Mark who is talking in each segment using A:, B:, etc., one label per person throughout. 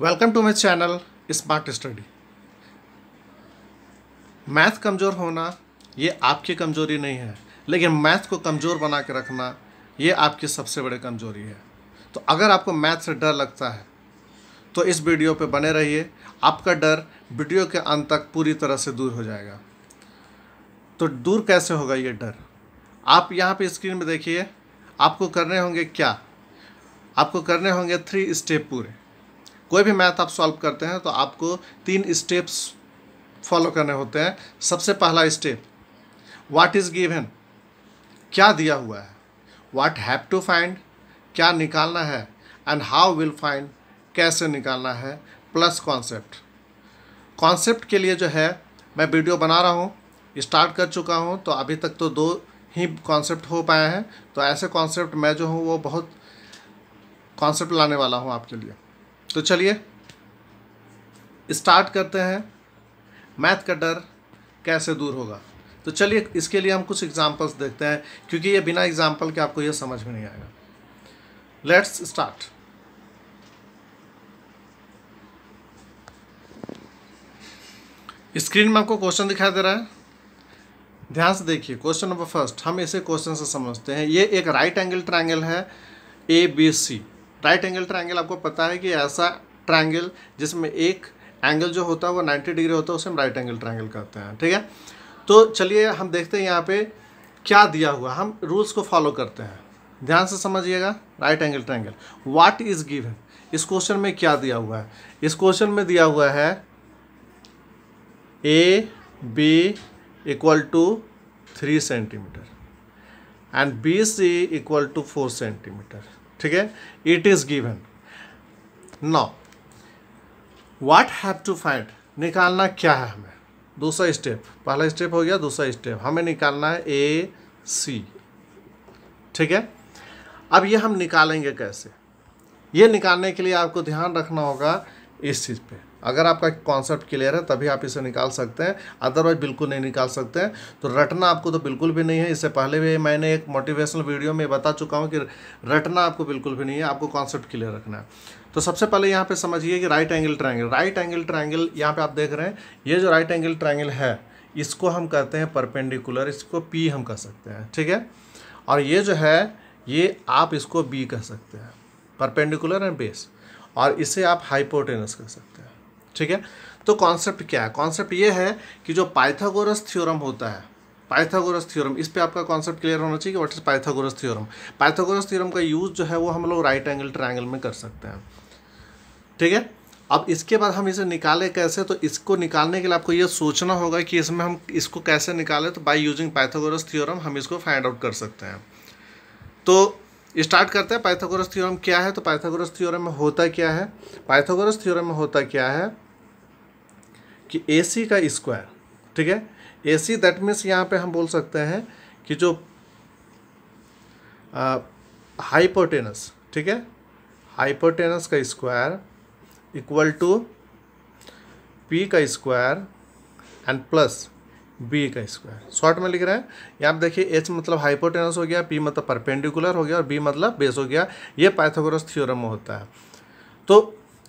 A: welcome to my channel smart study math कमज़ोर होना ये आपकी कमज़ोरी नहीं है लेकिन मैथ को कमज़ोर बना के रखना ये आपकी सबसे बड़ी कमज़ोरी है तो अगर आपको मैथ से डर लगता है तो इस वीडियो पे बने रहिए आपका डर वीडियो के अंत तक पूरी तरह से दूर हो जाएगा तो दूर कैसे होगा ये डर आप यहाँ पे स्क्रीन में देखिए आपको करने होंगे क्या आपको करने होंगे थ्री स्टेप पूरे कोई भी मैथ आप सॉल्व करते हैं तो आपको तीन स्टेप्स फॉलो करने होते हैं सबसे पहला स्टेप वाट इज़ गिवन क्या दिया हुआ है वाट हैव टू फाइंड क्या निकालना है एंड हाउ विल फाइंड कैसे निकालना है प्लस कॉन्सेप्ट कॉन्सेप्ट के लिए जो है मैं वीडियो बना रहा हूँ स्टार्ट कर चुका हूँ तो अभी तक तो दो ही कॉन्सेप्ट हो पाए हैं तो ऐसे कॉन्सेप्ट मैं जो हूँ वो बहुत कॉन्सेप्ट लाने वाला हूँ आपके लिए तो चलिए स्टार्ट करते हैं मैथ का डर कैसे दूर होगा तो चलिए इसके लिए हम कुछ एग्जांपल्स देखते हैं क्योंकि ये बिना एग्जांपल के आपको ये समझ में नहीं आएगा लेट्स स्टार्ट स्क्रीन में आपको क्वेश्चन दिखाई दे रहा है ध्यान से देखिए क्वेश्चन नंबर फर्स्ट हम इसे क्वेश्चन से समझते हैं ये एक राइट एंगल ट्रायंगल है A B C right angle triangle आपको पता है कि ऐसा ट्राइंगल जिसमें एक एंगल जो होता है वो 90 डिग्री होता है उसे हम राइट एंगल ट्राइंगल कहते हैं ठीक है तो चलिए हम देखते हैं यहाँ पे क्या दिया हुआ हम रूल्स को फॉलो करते हैं ध्यान से समझिएगा right angle triangle what is given इस क्वेश्चन में क्या दिया हुआ है इस क्वेश्चन में दिया हुआ है A B equal to three centimetre and B C equal to four centimetre ठीक है it is given now what have to find निकालना क्या है हमें दूसरा स्टेप पहला स्टेप हो गया दूसरा स्टेप हमें निकालना है ए सी ठीक है अब ये हम निकालेंगे कैसे ये निकालने के लिए आपको ध्यान रखना होगा इस चीज़ पे अगर आपका कॉन्सेप्ट क्लियर है तभी आप इसे निकाल सकते हैं अदरवाइज बिल्कुल नहीं निकाल सकते हैं तो रटना आपको तो बिल्कुल भी नहीं है इससे पहले भी मैंने एक मोटिवेशनल वीडियो में बता चुका हूँ कि रटना आपको बिल्कुल भी नहीं है आपको कॉन्सेप्ट क्लियर रखना है तो सबसे पहले यहाँ पर समझिए कि right angle triangle right angle triangle यहाँ पर आप देख रहे हैं ये जो राइट एंगल ट्राइंगल है इसको हम कहते हैं परपेंडिकुलर इसको पी हम कह सकते हैं ठीक है और ये जो है ये आप इसको बी कह सकते हैं परपेंडिकुलर एंड बेस और इसे आप हाइपोटेनस कह सकते हैं ठीक है तो कॉन्सेप्ट क्या है कॉन्सेप्ट ये है कि जो पाइथागोरस थ्योरम होता है पाइथागोरस थ्योरम इस पे आपका कॉन्सेप्ट क्लियर होना चाहिए कि what is Pythagoras theorem Pythagoras theorem का यूज़ जो है वो हम लोग राइट एंगल ट्राइंगल में कर सकते हैं ठीक है अब इसके बाद हम इसे निकालें कैसे तो इसको निकालने के लिए आपको ये सोचना होगा कि इसमें हम इसको कैसे निकालें तो बाय यूजिंग पाइथागोरस थ्योरम हम इसको फाइंड आउट कर सकते हैं तो स्टार्ट करते हैं पाइथागोरस थ्योरम क्या है तो पाइथागोरस थ्योरम में होता क्या है पाइथागोरस थ्योरम में होता क्या है कि ए सी का स्क्वायर ठीक है ए सी दैट मीन्स यहाँ पे हम बोल सकते हैं कि जो हाइपोटेनस ठीक है हाइपोटेनस का स्क्वायर इक्वल टू पी का स्क्वायर एंड प्लस बी का स्क्वायर शॉर्ट में लिख रहे हैं यहाँ पर देखिए एच मतलब हाइपोटेनस हो गया पी मतलब परपेंडिकुलर हो गया और बी मतलब बेस हो गया ये पाइथागोरस थ्योरम में होता है तो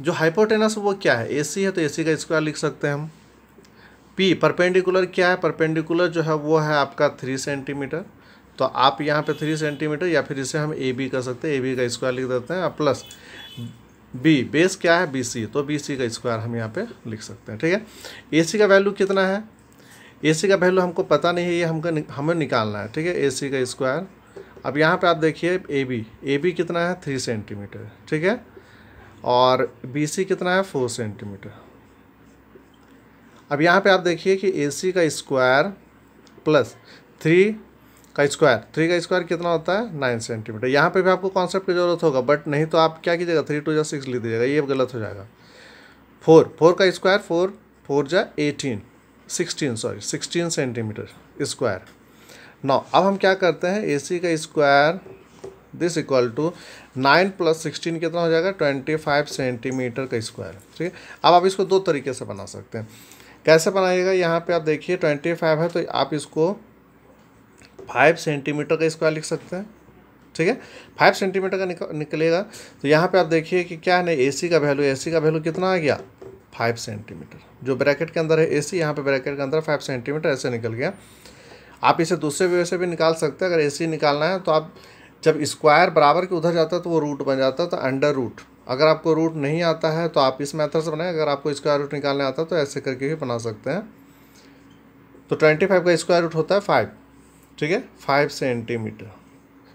A: जो हाइपोटेनस वो क्या है एसी है तो एसी का स्क्वायर लिख सकते हैं हम पी परपेंडिकुलर क्या है परपेंडिकुलर जो है वो है आपका थ्री सेंटीमीटर तो आप यहाँ पे थ्री सेंटीमीटर या फिर इसे हम ए बी कर सकते हैं ए बी का स्क्वायर लिख देते हैं प्लस बी बेस क्या है बी सी तो बी सी का स्क्वायर हम यहाँ पे लिख सकते हैं ठीक है ए सी का वैल्यू कितना है ए सी का वैल्यू हमको पता नहीं है ये हमको हमें निकालना है ठीक है ए सी का स्क्वायर अब यहाँ पे आप देखिए ए बी ए बी कितना है थ्री सेंटीमीटर ठीक है और बी सी कितना है फोर सेंटीमीटर अब यहाँ पे आप देखिए कि ए सी का स्क्वायर प्लस थ्री का स्क्वायर थ्री का स्क्वायर कितना होता है नाइन सेंटीमीटर यहाँ पे भी आपको कॉन्सेप्ट की जरूरत होगा बट नहीं तो आप क्या कीजिएगा थ्री टू या सिक्स लिख दीजिएगा ये गलत हो जाएगा फोर फोर का स्क्वायर फोर फोर जा eighteen sixteen sorry sixteen centimetre square नौ अब हम क्या करते हैं ए सी का square this equal to nine plus sixteen कितना हो जाएगा ट्वेंटी फाइव सेंटीमीटर का स्क्वायर ठीक है अब आप इसको दो तरीके से बना सकते हैं कैसे बनाइएगा यहाँ पे आप देखिए ट्वेंटी फाइव है तो आप इसको फाइव सेंटीमीटर का स्क्वायर लिख सकते हैं ठीक है फाइव सेंटीमीटर का निकलेगा तो यहाँ पर आप देखिए कि क्या है ना ए का वैल्यू ए का वैल्यू कितना आ गया फाइव सेंटीमीटर जो ब्रैकेट के अंदर है ए सी यहाँ पर ब्रैकेट के अंदर फाइव सेंटीमीटर ऐसे निकल गया आप इसे दूसरे वे से भी निकाल सकते हैं अगर ए निकालना है तो आप जब स्क्वायर बराबर के उधर जाता है तो वो रूट बन जाता है तो अंडर रूट अगर आपको रूट नहीं आता है तो आप इस मेथड से बनाएं अगर आपको स्क्वायर रूट निकालने आता है तो ऐसे करके भी बना सकते हैं तो ट्वेंटी फाइव का स्क्वायर रूट होता है फाइव ठीक है फाइव सेंटीमीटर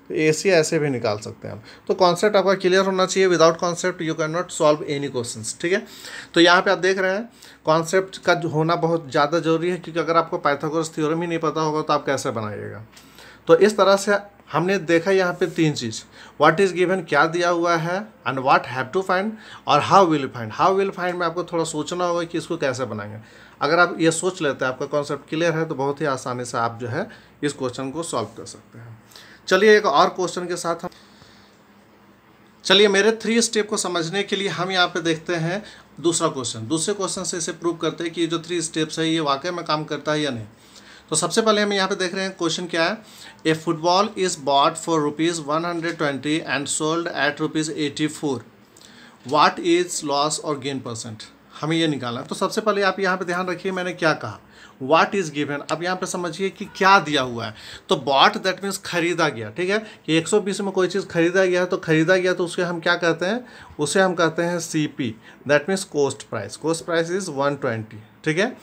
A: तो ए सी ऐसे भी निकाल सकते हैं आप तो कॉन्सेप्ट आपका क्लियर होना चाहिए without concept you can not solve any question ठीक है तो यहाँ पर आप देख रहे हैं कॉन्सेप्ट का होना बहुत ज़्यादा जरूरी है क्योंकि अगर आपको पाइथागोरस थ्योरम ही नहीं पता होगा तो आप कैसे बनाइएगा तो इस तरह से हमने देखा यहाँ पे तीन चीज़ व्हाट इज़ गिवन क्या दिया हुआ है and what have to find और how will find how will find में आपको थोड़ा सोचना होगा कि इसको कैसे बनाएंगे अगर आप ये सोच लेते हैं आपका कॉन्सेप्ट क्लियर है तो बहुत ही आसानी से आप जो है इस क्वेश्चन को सॉल्व कर सकते हैं चलिए एक और क्वेश्चन के साथ चलिए मेरे थ्री स्टेप को समझने के लिए हम यहाँ पे देखते हैं दूसरा क्वेश्चन दूसरे क्वेश्चन से इसे प्रूव करते हैं कि ये जो थ्री स्टेप्स है ये वाकई में काम करता है या नहीं तो सबसे पहले हम यहाँ पे देख रहे हैं क्वेश्चन क्या है a football is bought for rupees one hundred twenty and sold at rupees eighty four what is loss और गेन परसेंट हमें ये निकालना है तो सबसे पहले आप यहाँ पे ध्यान रखिए मैंने क्या कहा वाट इज़ गिवन अब यहाँ पे समझिए कि क्या दिया हुआ है तो बॉट दैट मीन्स खरीदा गया ठीक है कि 120 में कोई चीज़ खरीदा गया तो खरीदा गया तो उसके हम क्या कहते हैं उसे हम कहते हैं C P that means cost price cost price is one ठीक है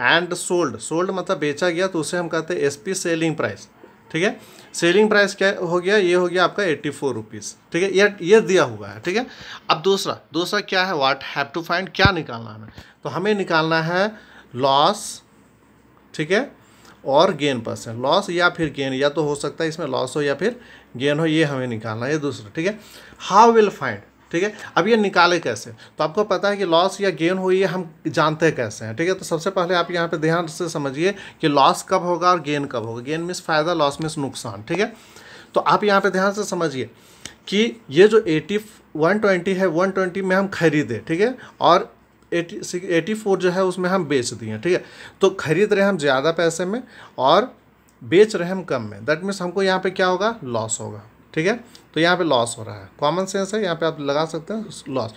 A: एंड सोल्ड सोल्ड मतलब बेचा गया तो उसे हम कहते हैं एसपी सेलिंग प्राइस ठीक है सेलिंग प्राइस क्या हो गया ये हो गया आपका एट्टी फोर रुपीज़ ठीक है ये ये दिया हुआ है ठीक है अब दूसरा दूसरा क्या है वाट हैव टू फाइंड क्या निकालना है तो हमें निकालना है लॉस ठीक है और गेन परसेंट लॉस या फिर गेन या तो हो सकता है इसमें लॉस हो या फिर गेन हो ये हमें निकालना है ये दूसरा ठीक है हाउ विल फाइंड ठीक है अब ये निकाले कैसे तो आपको पता है कि लॉस या गेन हुई है हम जानते हैं कैसे हैं ठीक है तो सबसे पहले आप यहाँ पे ध्यान से समझिए कि लॉस कब होगा और गेन कब होगा गेन मिस फ़ायदा लॉस मिस नुकसान ठीक है तो आप यहाँ पे ध्यान से समझिए कि ये जो एटी वन ट्वेंटी है वन ट्वेंटी में हम खरीदे ठीक है और एटी एटी फोर जो है उसमें हम बेच दिए ठीक है तो खरीद रहे हम ज़्यादा पैसे में और बेच रहे हम कम में दैट मीन्स हमको यहाँ पर क्या होगा लॉस होगा ठीक है तो यहाँ पे लॉस हो रहा है कॉमन सेंस है यहाँ पे आप लगा सकते हैं लॉस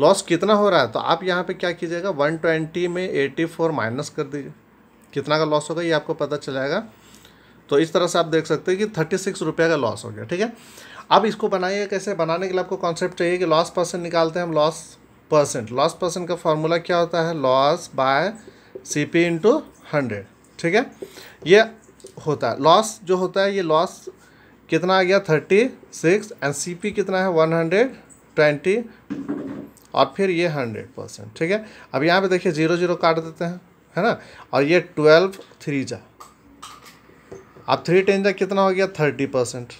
A: लॉस कितना हो रहा है तो आप यहाँ पे क्या कीजिएगा 120 में 84 माइनस कर दीजिए कितना का लॉस होगा ये आपको पता चल जाएगा तो इस तरह से आप देख सकते हैं कि थर्टी सिक्स रुपये का लॉस हो गया ठीक है अब इसको बनाइए कैसे बनाने के लिए आपको कॉन्सेप्ट चाहिए कि लॉस परसेंट निकालते हैं हम लॉस परसेंट लॉस परसेंट का फॉर्मूला क्या होता है loss by C P into hundred ठीक है ये होता है लॉस जो होता है ये लॉस कितना आ गया thirty six and C P कितना है वन हंड्रेड ट्वेंटी और फिर ये हंड्रेड परसेंट ठीक है अब यहाँ पे देखिए जीरो जीरो काट देते हैं है ना और ये ट्वेल्व थ्री जा अब थ्री टेन जा कितना हो गया थर्टी परसेंट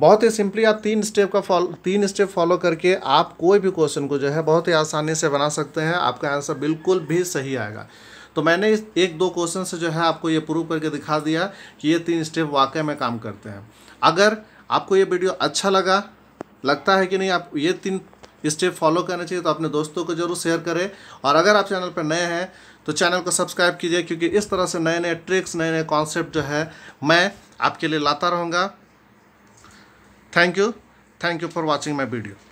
A: बहुत ही सिंपली आप तीन स्टेप का फॉलो तीन स्टेप फॉलो करके आप कोई भी क्वेश्चन को जो है बहुत ही आसानी से बना सकते हैं आपका आंसर बिल्कुल भी सही आएगा तो मैंने इस एक दो क्वेश्चन से जो है आपको ये प्रूव करके दिखा दिया कि ये तीन स्टेप वाकई में काम करते हैं अगर आपको ये वीडियो अच्छा लगा लगता है कि नहीं आप ये तीन स्टेप फॉलो करना चाहिए तो अपने दोस्तों को जरूर शेयर करें और अगर आप चैनल पर नए हैं तो चैनल को सब्सक्राइब कीजिए क्योंकि इस तरह से नए नए ट्रिक्स नए नए कॉन्सेप्ट जो है मैं आपके लिए लाता रहूँगा thank you thank you for watching my video